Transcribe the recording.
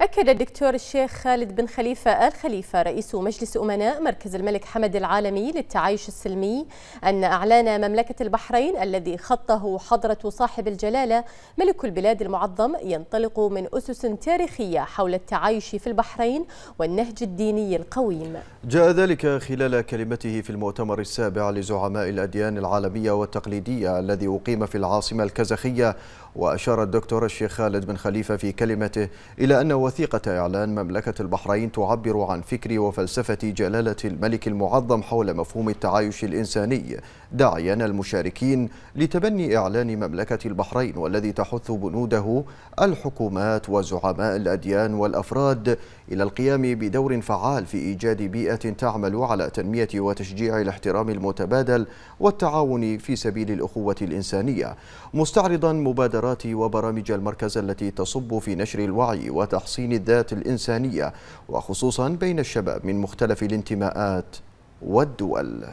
أكد الدكتور الشيخ خالد بن خليفة آل خليفة رئيس مجلس أمناء مركز الملك حمد العالمي للتعايش السلمي أن إعلان مملكة البحرين الذي خطه حضرة صاحب الجلالة ملك البلاد المعظم ينطلق من أسس تاريخية حول التعايش في البحرين والنهج الديني القويم جاء ذلك خلال كلمته في المؤتمر السابع لزعماء الأديان العالمية والتقليدية الذي أقيم في العاصمة الكازاخية وأشار الدكتور الشيخ خالد بن خليفة في كلمته إلى أن وثيقة إعلان مملكة البحرين تعبر عن فكر وفلسفة جلالة الملك المعظم حول مفهوم التعايش الإنساني داعيا المشاركين لتبني إعلان مملكة البحرين والذي تحث بنوده الحكومات وزعماء الأديان والأفراد إلى القيام بدور فعال في إيجاد بيئة تعمل على تنمية وتشجيع الاحترام المتبادل والتعاون في سبيل الأخوة الإنسانية مستعرضا مبادرة الدورات وبرامج المركز التي تصب في نشر الوعي وتحصين الذات الإنسانية وخصوصا بين الشباب من مختلف الانتماءات والدول